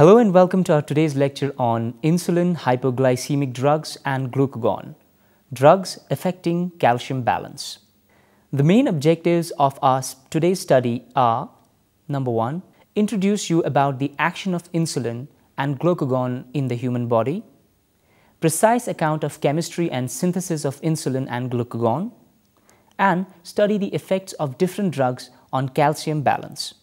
Hello and welcome to our today's lecture on insulin, hypoglycemic drugs and glucagon, drugs affecting calcium balance. The main objectives of our today's study are number 1, introduce you about the action of insulin and glucagon in the human body, precise account of chemistry and synthesis of insulin and glucagon, and study the effects of different drugs on calcium balance.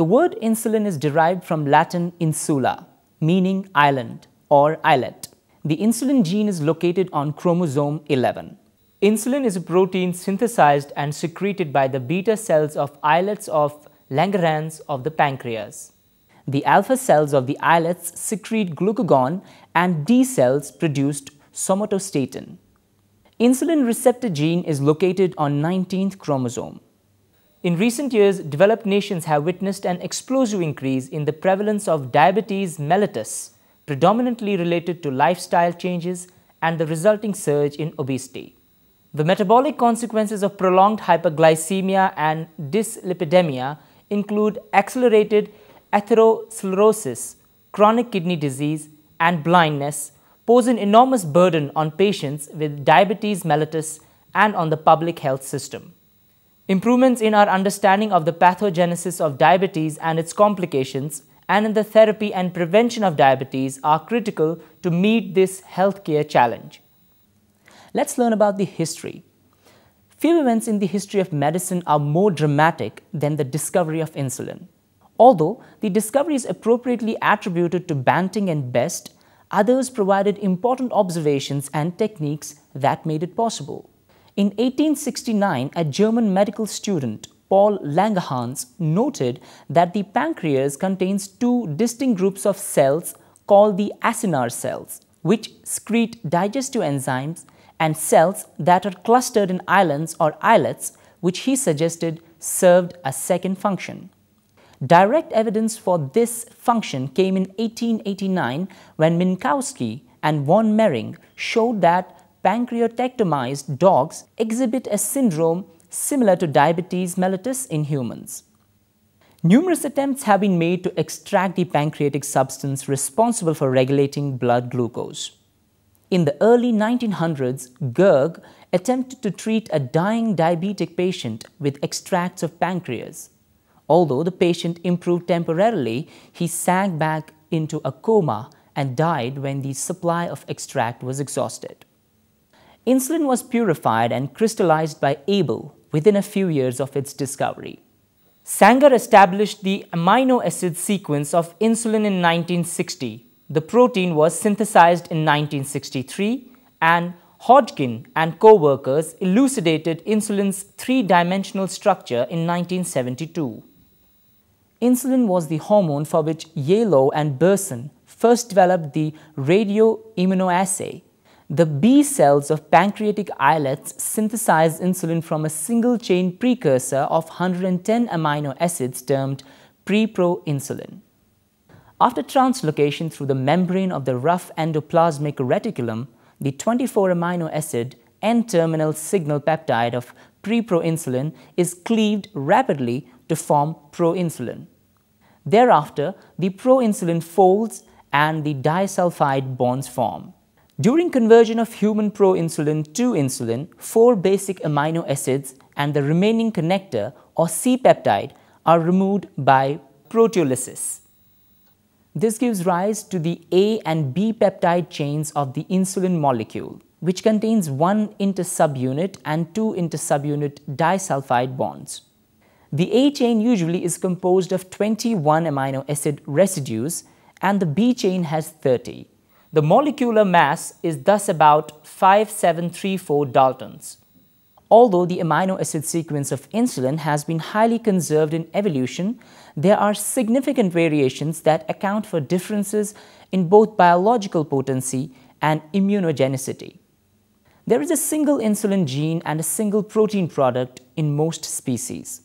The word insulin is derived from Latin insula, meaning island or islet. The insulin gene is located on chromosome 11. Insulin is a protein synthesized and secreted by the beta cells of islets of Langerhans of the pancreas. The alpha cells of the islets secrete glucagon and D cells produced somatostatin. Insulin receptor gene is located on 19th chromosome. In recent years, developed nations have witnessed an explosive increase in the prevalence of diabetes mellitus, predominantly related to lifestyle changes and the resulting surge in obesity. The metabolic consequences of prolonged hyperglycemia and dyslipidemia include accelerated atherosclerosis, chronic kidney disease, and blindness, pose an enormous burden on patients with diabetes mellitus and on the public health system. Improvements in our understanding of the pathogenesis of diabetes and its complications and in the therapy and prevention of diabetes are critical to meet this healthcare challenge. Let's learn about the history. Few events in the history of medicine are more dramatic than the discovery of insulin. Although the discovery is appropriately attributed to Banting and Best, others provided important observations and techniques that made it possible. In 1869, a German medical student, Paul Langerhans, noted that the pancreas contains two distinct groups of cells called the acinar cells, which secrete digestive enzymes, and cells that are clustered in islands or islets, which he suggested served a second function. Direct evidence for this function came in 1889 when Minkowski and von Mering showed that pancreatectomized dogs exhibit a syndrome similar to diabetes mellitus in humans. Numerous attempts have been made to extract the pancreatic substance responsible for regulating blood glucose. In the early 1900s, Gerg attempted to treat a dying diabetic patient with extracts of pancreas. Although the patient improved temporarily, he sank back into a coma and died when the supply of extract was exhausted. Insulin was purified and crystallized by Abel within a few years of its discovery. Sanger established the amino acid sequence of insulin in 1960. The protein was synthesized in 1963 and Hodgkin and co-workers elucidated insulin's three-dimensional structure in 1972. Insulin was the hormone for which Yalow and Burson first developed the radioimmunoassay the B cells of pancreatic islets synthesize insulin from a single chain precursor of 110 amino acids termed preproinsulin. After translocation through the membrane of the rough endoplasmic reticulum, the 24 amino acid N-terminal signal peptide of preproinsulin is cleaved rapidly to form proinsulin. Thereafter, the proinsulin folds and the disulfide bonds form. During conversion of human proinsulin to insulin, four basic amino acids and the remaining connector or C-peptide are removed by proteolysis. This gives rise to the A and B peptide chains of the insulin molecule, which contains one inter-subunit and two inter-subunit disulfide bonds. The A chain usually is composed of 21 amino acid residues and the B chain has 30. The molecular mass is thus about 5734 daltons. Although the amino acid sequence of insulin has been highly conserved in evolution, there are significant variations that account for differences in both biological potency and immunogenicity. There is a single insulin gene and a single protein product in most species.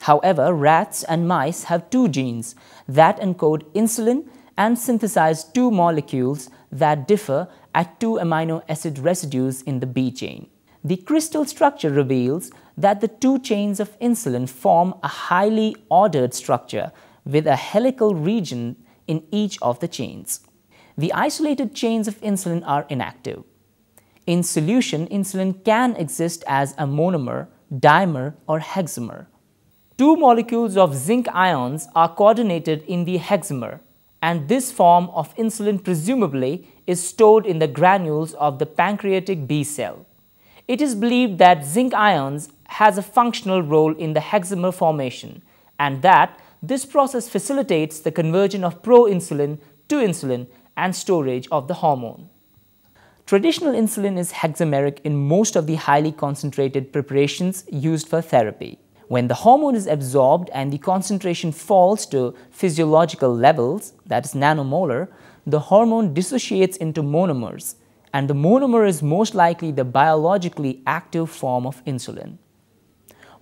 However, rats and mice have two genes that encode insulin and synthesize two molecules that differ at two amino acid residues in the B chain. The crystal structure reveals that the two chains of insulin form a highly ordered structure with a helical region in each of the chains. The isolated chains of insulin are inactive. In solution, insulin can exist as a monomer, dimer, or hexamer. Two molecules of zinc ions are coordinated in the hexamer, and this form of insulin presumably is stored in the granules of the pancreatic B cell. It is believed that zinc ions has a functional role in the hexamer formation and that this process facilitates the conversion of proinsulin to insulin and storage of the hormone. Traditional insulin is hexameric in most of the highly concentrated preparations used for therapy. When the hormone is absorbed and the concentration falls to physiological levels, that is nanomolar, the hormone dissociates into monomers, and the monomer is most likely the biologically active form of insulin.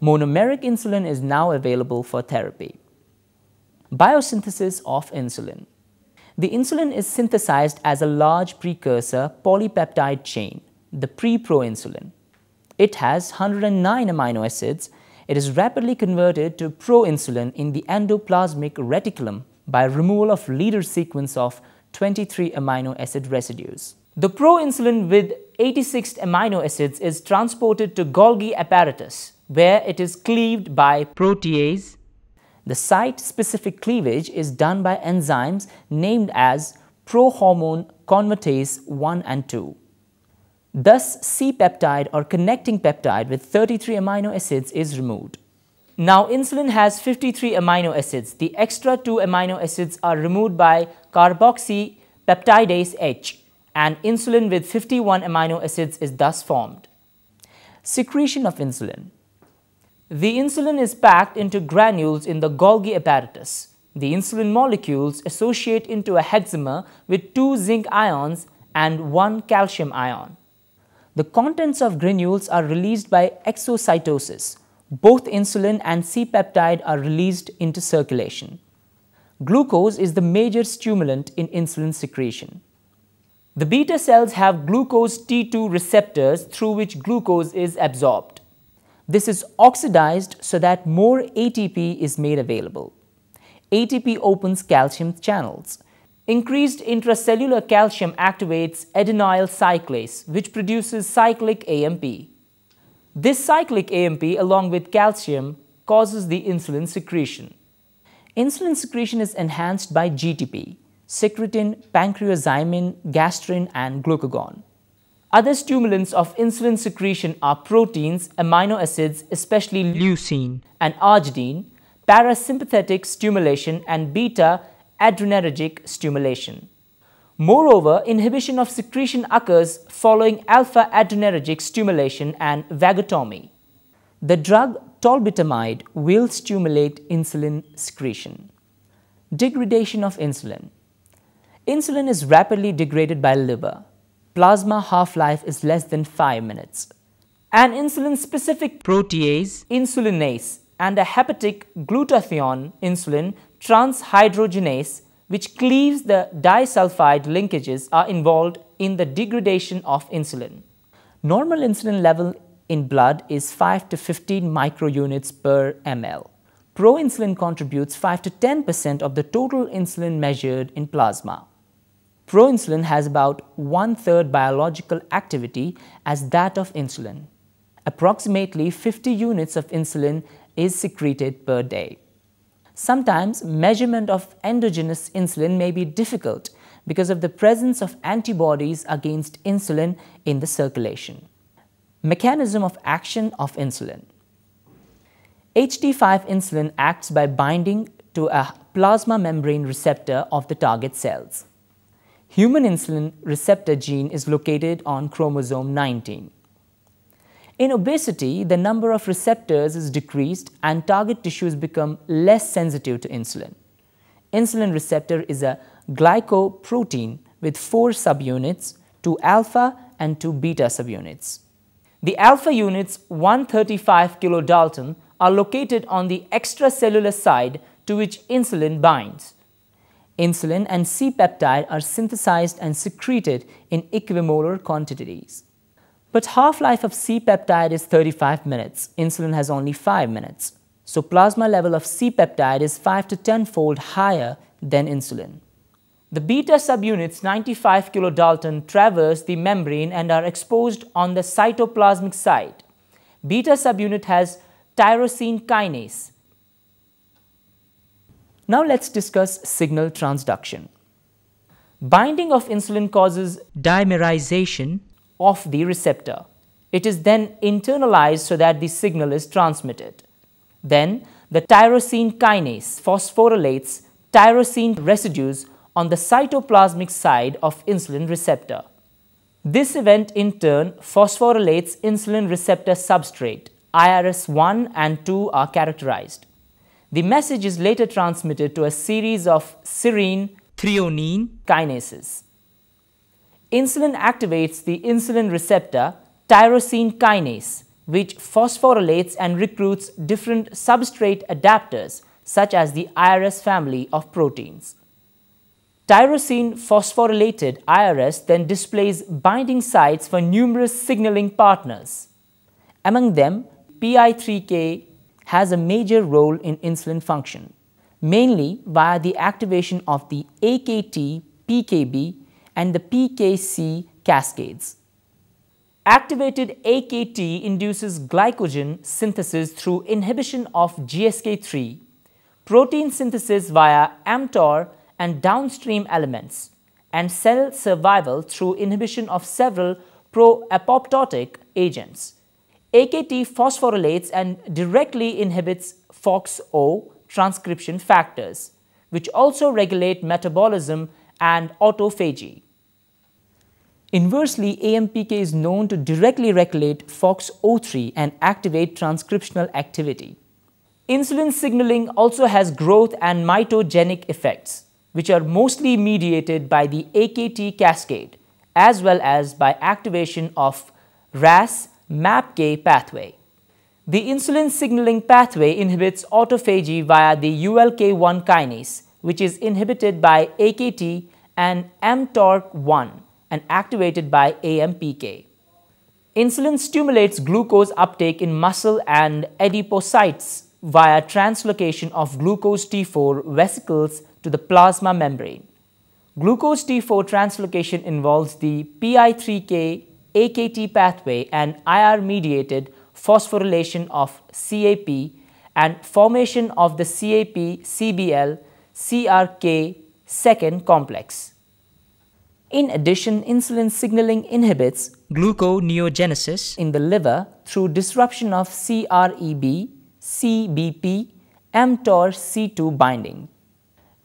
Monomeric insulin is now available for therapy. Biosynthesis of insulin. The insulin is synthesized as a large precursor polypeptide chain, the pre-proinsulin. It has 109 amino acids it is rapidly converted to proinsulin in the endoplasmic reticulum by removal of leader sequence of 23 amino acid residues. The proinsulin with 86 amino acids is transported to Golgi apparatus, where it is cleaved by protease. The site-specific cleavage is done by enzymes named as prohormone convertase 1 and 2. Thus, C-peptide or connecting peptide with 33 amino acids is removed. Now, insulin has 53 amino acids. The extra two amino acids are removed by carboxypeptidase H and insulin with 51 amino acids is thus formed. Secretion of insulin. The insulin is packed into granules in the Golgi apparatus. The insulin molecules associate into a hexamer with two zinc ions and one calcium ion. The contents of granules are released by exocytosis. Both insulin and C-peptide are released into circulation. Glucose is the major stimulant in insulin secretion. The beta cells have glucose T2 receptors through which glucose is absorbed. This is oxidized so that more ATP is made available. ATP opens calcium channels. Increased intracellular calcium activates adenyl cyclase, which produces cyclic AMP. This cyclic AMP, along with calcium, causes the insulin secretion. Insulin secretion is enhanced by GTP, secretin, pancreozymin, gastrin, and glucagon. Other stimulants of insulin secretion are proteins, amino acids, especially leucine and arginine, parasympathetic stimulation, and beta adrenergic stimulation. Moreover, inhibition of secretion occurs following alpha adrenergic stimulation and vagotomy. The drug tolbutamide will stimulate insulin secretion. Degradation of insulin. Insulin is rapidly degraded by liver. Plasma half-life is less than 5 minutes. An insulin-specific protease, insulinase, and a hepatic glutathione insulin transhydrogenase, which cleaves the disulfide linkages, are involved in the degradation of insulin. Normal insulin level in blood is 5 to 15 microunits per ml. Proinsulin contributes 5 to 10% of the total insulin measured in plasma. Proinsulin has about one-third biological activity as that of insulin. Approximately 50 units of insulin is secreted per day. Sometimes measurement of endogenous insulin may be difficult because of the presence of antibodies against insulin in the circulation. Mechanism of action of insulin HD5 insulin acts by binding to a plasma membrane receptor of the target cells. Human insulin receptor gene is located on chromosome 19. In obesity, the number of receptors is decreased and target tissues become less sensitive to insulin. Insulin receptor is a glycoprotein with four subunits, two alpha and two beta subunits. The alpha units 135 kilodalton are located on the extracellular side to which insulin binds. Insulin and C-peptide are synthesized and secreted in equimolar quantities. But half-life of C-peptide is 35 minutes. Insulin has only 5 minutes. So plasma level of C-peptide is 5 to 10-fold higher than insulin. The beta subunits 95 kilodalton traverse the membrane and are exposed on the cytoplasmic side. Beta subunit has tyrosine kinase. Now let's discuss signal transduction. Binding of insulin causes dimerization of the receptor. It is then internalized so that the signal is transmitted. Then, the tyrosine kinase phosphorylates tyrosine residues on the cytoplasmic side of insulin receptor. This event in turn phosphorylates insulin receptor substrate, IRS1 and 2 are characterized. The message is later transmitted to a series of serine threonine kinases insulin activates the insulin receptor tyrosine kinase, which phosphorylates and recruits different substrate adapters, such as the IRS family of proteins. Tyrosine phosphorylated IRS then displays binding sites for numerous signaling partners. Among them, PI3K has a major role in insulin function, mainly via the activation of the AKT, PKB, and the PKC cascades. Activated AKT induces glycogen synthesis through inhibition of GSK3, protein synthesis via mTOR and downstream elements, and cell survival through inhibition of several pro-apoptotic agents. AKT phosphorylates and directly inhibits FOXO transcription factors, which also regulate metabolism and autophagy. Inversely, AMPK is known to directly regulate FOXO3 and activate transcriptional activity. Insulin signaling also has growth and mitogenic effects, which are mostly mediated by the AKT cascade, as well as by activation of RAS MAPK pathway. The insulin signaling pathway inhibits autophagy via the ULK1 kinase, which is inhibited by AKT and mTORC1 and activated by AMPK. Insulin stimulates glucose uptake in muscle and adipocytes via translocation of glucose T4 vesicles to the plasma membrane. Glucose T4 translocation involves the PI3K AKT pathway and IR mediated phosphorylation of CAP and formation of the CAP CBL CRK second complex. In addition, insulin signaling inhibits gluconeogenesis in the liver through disruption of CREB, CBP, mTORC2 binding.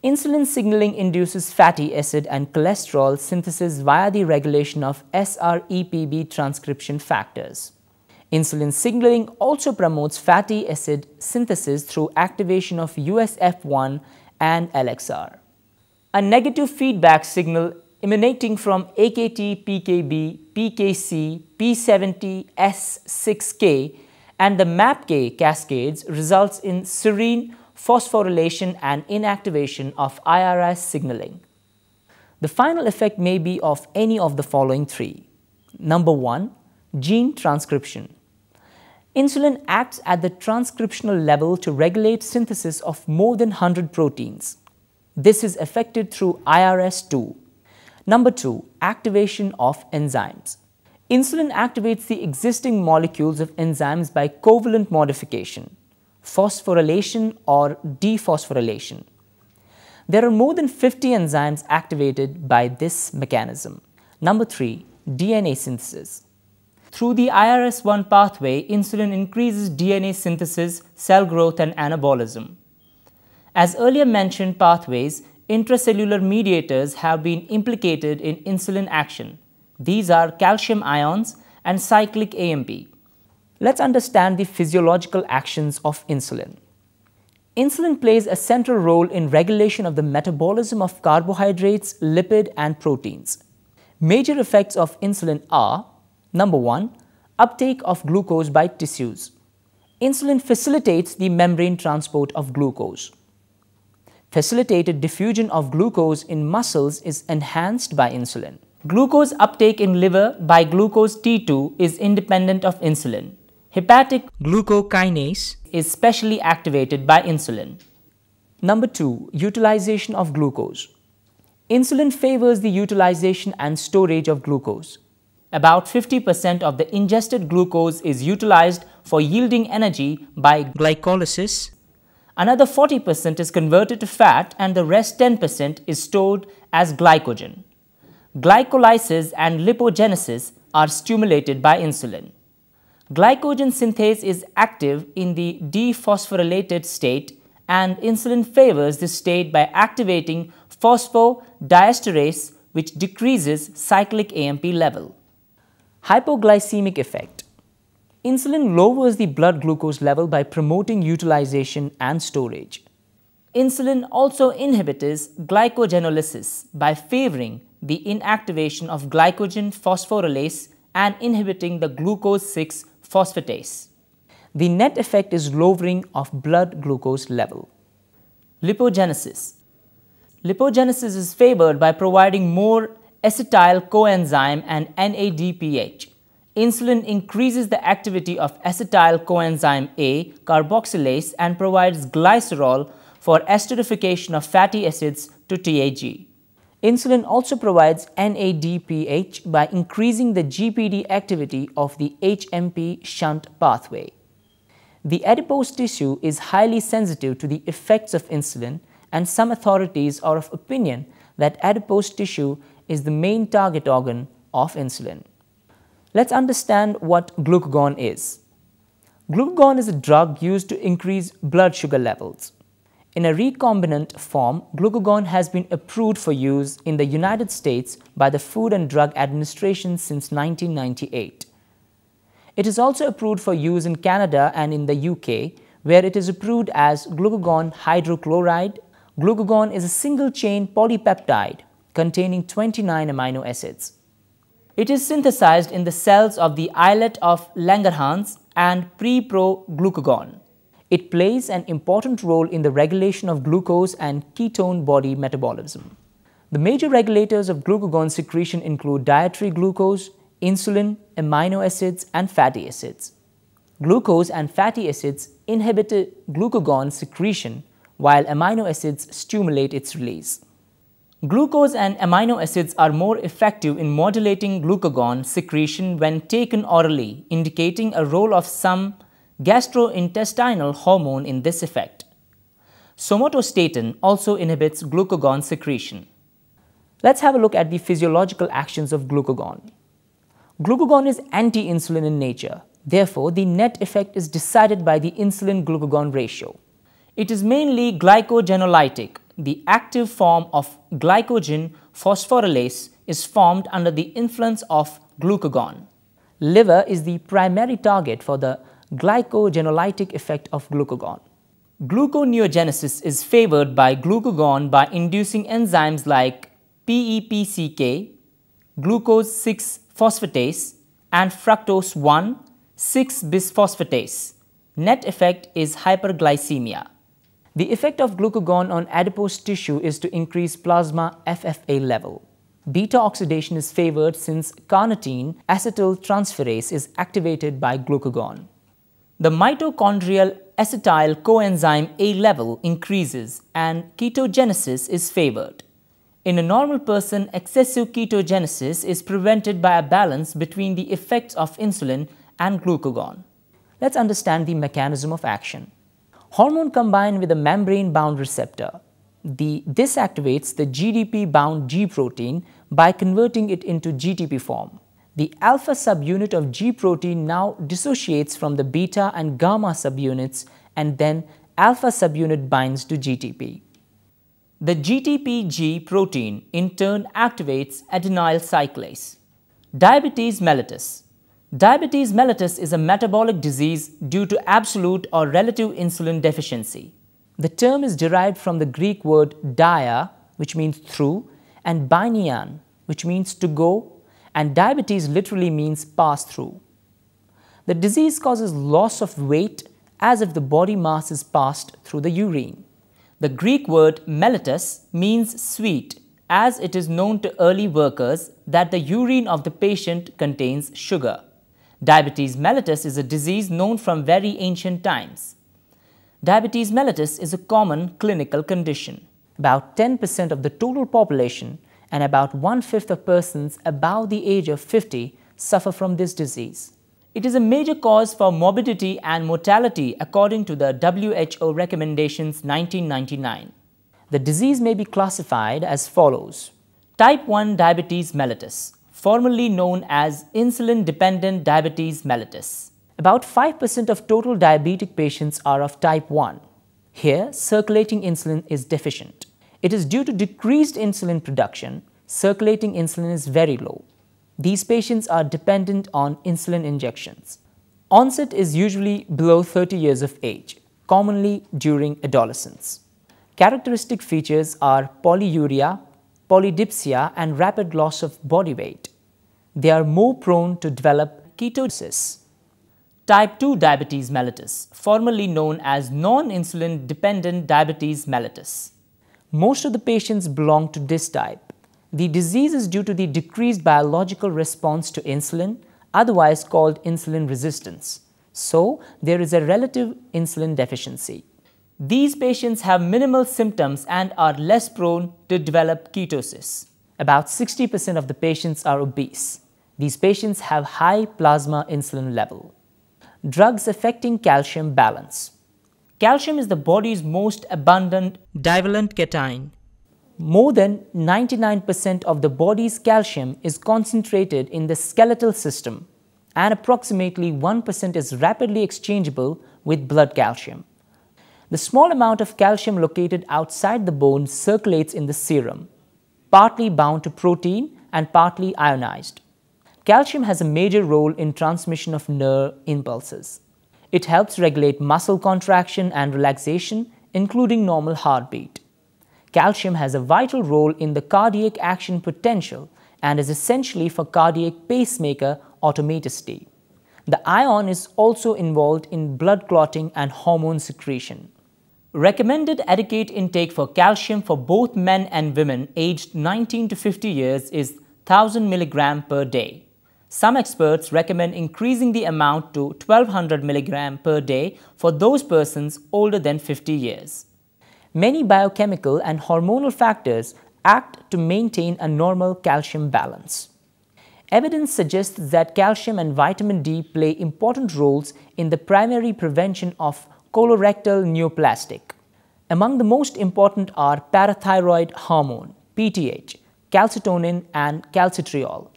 Insulin signaling induces fatty acid and cholesterol synthesis via the regulation of SREPB transcription factors. Insulin signaling also promotes fatty acid synthesis through activation of USF1 and LXR. A negative feedback signal emanating from AKT, PKB, PKC, P70, S6K and the MAPK cascades results in serine phosphorylation and inactivation of IRS signaling. The final effect may be of any of the following three. Number one, gene transcription. Insulin acts at the transcriptional level to regulate synthesis of more than 100 proteins. This is affected through IRS2, Number two, activation of enzymes. Insulin activates the existing molecules of enzymes by covalent modification, phosphorylation or dephosphorylation. There are more than 50 enzymes activated by this mechanism. Number three, DNA synthesis. Through the IRS1 pathway, insulin increases DNA synthesis, cell growth, and anabolism. As earlier mentioned pathways, intracellular mediators have been implicated in insulin action. These are calcium ions and cyclic AMP. Let's understand the physiological actions of insulin. Insulin plays a central role in regulation of the metabolism of carbohydrates, lipid, and proteins. Major effects of insulin are number one, uptake of glucose by tissues. Insulin facilitates the membrane transport of glucose facilitated diffusion of glucose in muscles is enhanced by insulin. Glucose uptake in liver by glucose T2 is independent of insulin. Hepatic glucokinase is specially activated by insulin. Number 2. Utilization of glucose. Insulin favors the utilization and storage of glucose. About 50% of the ingested glucose is utilized for yielding energy by glycolysis Another 40% is converted to fat and the rest 10% is stored as glycogen. Glycolysis and lipogenesis are stimulated by insulin. Glycogen synthase is active in the dephosphorylated state and insulin favors this state by activating phosphodiesterase which decreases cyclic AMP level. Hypoglycemic effect Insulin lowers the blood glucose level by promoting utilization and storage. Insulin also inhibits glycogenolysis by favoring the inactivation of glycogen phosphorylase and inhibiting the glucose 6 phosphatase. The net effect is lowering of blood glucose level. Lipogenesis Lipogenesis is favored by providing more acetyl coenzyme and NADPH insulin increases the activity of acetyl coenzyme A carboxylase and provides glycerol for esterification of fatty acids to TAG. Insulin also provides NADPH by increasing the GPD activity of the HMP shunt pathway. The adipose tissue is highly sensitive to the effects of insulin and some authorities are of opinion that adipose tissue is the main target organ of insulin. Let's understand what glucagon is. Glucagon is a drug used to increase blood sugar levels. In a recombinant form, glucagon has been approved for use in the United States by the Food and Drug Administration since 1998. It is also approved for use in Canada and in the UK, where it is approved as glucagon hydrochloride. Glucagon is a single-chain polypeptide containing 29 amino acids. It is synthesized in the cells of the islet of Langerhans and pre-proglucagon. It plays an important role in the regulation of glucose and ketone body metabolism. The major regulators of glucagon secretion include dietary glucose, insulin, amino acids, and fatty acids. Glucose and fatty acids inhibit glucagon secretion, while amino acids stimulate its release. Glucose and amino acids are more effective in modulating glucagon secretion when taken orally, indicating a role of some gastrointestinal hormone in this effect. Somatostatin also inhibits glucagon secretion. Let's have a look at the physiological actions of glucagon. Glucagon is anti-insulin in nature. Therefore, the net effect is decided by the insulin-glucagon ratio. It is mainly glycogenolytic, the active form of glycogen phosphorylase is formed under the influence of glucagon. Liver is the primary target for the glycogenolytic effect of glucagon. Gluconeogenesis is favored by glucagon by inducing enzymes like PEPCK, glucose 6 phosphatase, and fructose 1 6 bisphosphatase. Net effect is hyperglycemia. The effect of glucagon on adipose tissue is to increase plasma FFA level. Beta oxidation is favored since carnitine acetyltransferase is activated by glucagon. The mitochondrial acetyl coenzyme A level increases and ketogenesis is favored. In a normal person, excessive ketogenesis is prevented by a balance between the effects of insulin and glucagon. Let's understand the mechanism of action hormone combine with a membrane-bound receptor. The, this activates the GDP-bound G protein by converting it into GTP form. The alpha subunit of G protein now dissociates from the beta and gamma subunits and then alpha subunit binds to GTP. The GTPG protein in turn activates adenyl cyclase. Diabetes mellitus Diabetes mellitus is a metabolic disease due to absolute or relative insulin deficiency. The term is derived from the Greek word dia, which means through, and bainian, which means to go, and diabetes literally means pass through. The disease causes loss of weight as if the body mass is passed through the urine. The Greek word mellitus means sweet, as it is known to early workers that the urine of the patient contains sugar. Diabetes mellitus is a disease known from very ancient times. Diabetes mellitus is a common clinical condition. About 10% of the total population and about one-fifth of persons above the age of 50 suffer from this disease. It is a major cause for morbidity and mortality according to the WHO recommendations 1999. The disease may be classified as follows. Type 1 diabetes mellitus, formerly known as insulin-dependent diabetes mellitus. About 5% of total diabetic patients are of type 1. Here, circulating insulin is deficient. It is due to decreased insulin production, circulating insulin is very low. These patients are dependent on insulin injections. Onset is usually below 30 years of age, commonly during adolescence. Characteristic features are polyuria, polydipsia and rapid loss of body weight they are more prone to develop ketosis. Type 2 diabetes mellitus, formerly known as non-insulin dependent diabetes mellitus. Most of the patients belong to this type. The disease is due to the decreased biological response to insulin, otherwise called insulin resistance. So, there is a relative insulin deficiency. These patients have minimal symptoms and are less prone to develop ketosis. About 60% of the patients are obese. These patients have high plasma insulin level. Drugs affecting calcium balance. Calcium is the body's most abundant divalent cation. More than 99% of the body's calcium is concentrated in the skeletal system and approximately 1% is rapidly exchangeable with blood calcium. The small amount of calcium located outside the bone circulates in the serum, partly bound to protein and partly ionized. Calcium has a major role in transmission of nerve impulses. It helps regulate muscle contraction and relaxation, including normal heartbeat. Calcium has a vital role in the cardiac action potential and is essentially for cardiac pacemaker automaticity. The ion is also involved in blood clotting and hormone secretion. Recommended adequate intake for calcium for both men and women aged 19 to 50 years is 1000 mg per day. Some experts recommend increasing the amount to 1200 mg per day for those persons older than 50 years. Many biochemical and hormonal factors act to maintain a normal calcium balance. Evidence suggests that calcium and vitamin D play important roles in the primary prevention of colorectal neoplastic. Among the most important are parathyroid hormone, PTH, calcitonin and calcitriol,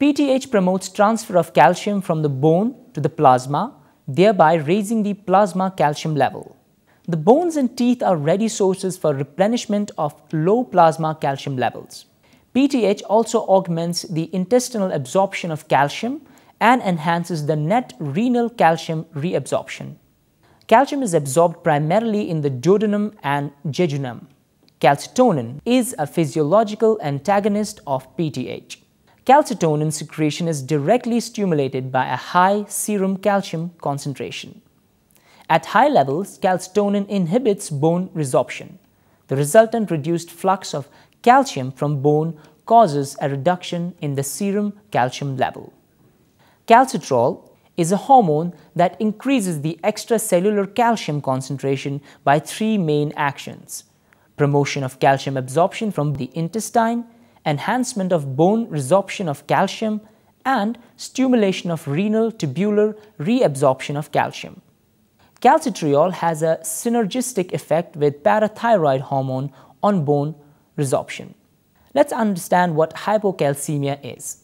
PTH promotes transfer of calcium from the bone to the plasma, thereby raising the plasma calcium level. The bones and teeth are ready sources for replenishment of low plasma calcium levels. PTH also augments the intestinal absorption of calcium and enhances the net renal calcium reabsorption. Calcium is absorbed primarily in the duodenum and jejunum. Calcitonin is a physiological antagonist of PTH calcitonin secretion is directly stimulated by a high serum calcium concentration. At high levels, calcitonin inhibits bone resorption. The resultant reduced flux of calcium from bone causes a reduction in the serum calcium level. Calcitrol is a hormone that increases the extracellular calcium concentration by three main actions. Promotion of calcium absorption from the intestine, enhancement of bone resorption of calcium, and stimulation of renal tubular reabsorption of calcium. Calcitriol has a synergistic effect with parathyroid hormone on bone resorption. Let's understand what hypocalcemia is.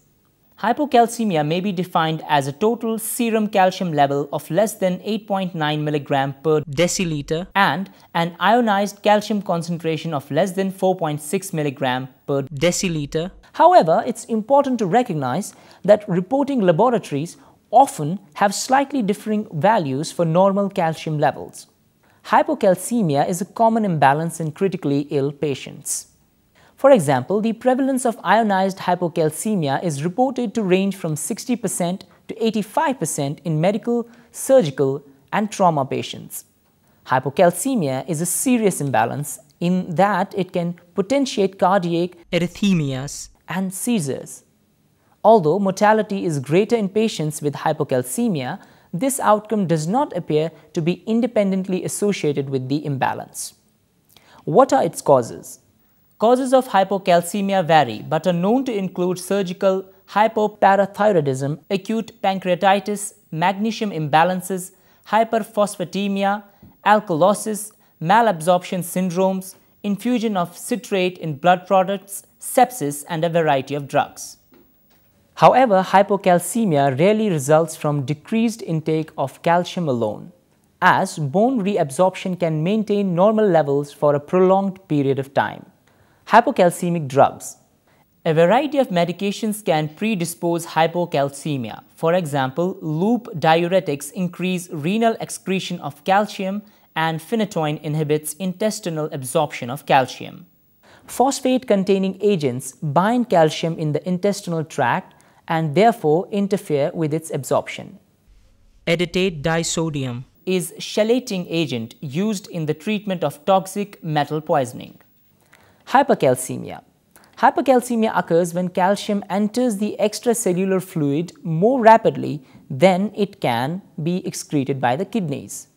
Hypocalcemia may be defined as a total serum calcium level of less than 8.9 mg per deciliter and an ionized calcium concentration of less than 4.6 mg per deciliter. However, it's important to recognize that reporting laboratories often have slightly differing values for normal calcium levels. Hypocalcemia is a common imbalance in critically ill patients. For example, the prevalence of ionized hypocalcemia is reported to range from 60% to 85% in medical, surgical, and trauma patients. Hypocalcemia is a serious imbalance in that it can potentiate cardiac arrhythmias and seizures. Although mortality is greater in patients with hypocalcemia, this outcome does not appear to be independently associated with the imbalance. What are its causes? Causes of hypocalcemia vary but are known to include surgical hypoparathyroidism, acute pancreatitis, magnesium imbalances, hyperphosphatemia, alkalosis, malabsorption syndromes, infusion of citrate in blood products, sepsis, and a variety of drugs. However, hypocalcemia rarely results from decreased intake of calcium alone, as bone reabsorption can maintain normal levels for a prolonged period of time. Hypocalcemic drugs. A variety of medications can predispose hypocalcemia. For example, loop diuretics increase renal excretion of calcium and phenytoin inhibits intestinal absorption of calcium. Phosphate-containing agents bind calcium in the intestinal tract and therefore interfere with its absorption. Editate disodium is chelating agent used in the treatment of toxic metal poisoning. Hypercalcemia. Hypercalcemia occurs when calcium enters the extracellular fluid more rapidly than it can be excreted by the kidneys.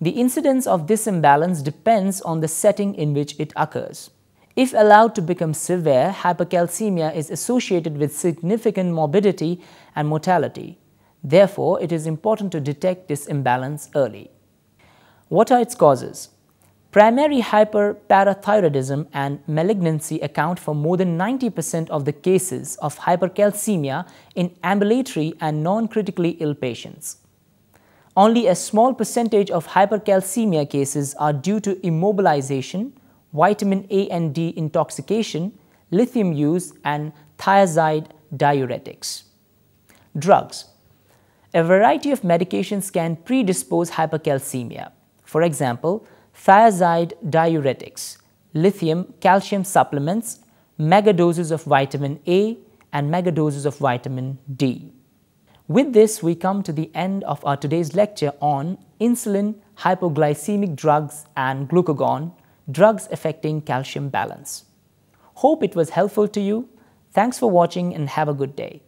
The incidence of this imbalance depends on the setting in which it occurs. If allowed to become severe, hypercalcemia is associated with significant morbidity and mortality. Therefore, it is important to detect this imbalance early. What are its causes? Primary hyperparathyroidism and malignancy account for more than 90% of the cases of hypercalcemia in ambulatory and non-critically ill patients. Only a small percentage of hypercalcemia cases are due to immobilization, vitamin A and D intoxication, lithium use, and thiazide diuretics. Drugs. A variety of medications can predispose hypercalcemia. For example, thiazide diuretics, lithium calcium supplements, megadoses of vitamin A, and megadoses of vitamin D. With this, we come to the end of our today's lecture on insulin, hypoglycemic drugs, and glucagon, drugs affecting calcium balance. Hope it was helpful to you. Thanks for watching and have a good day.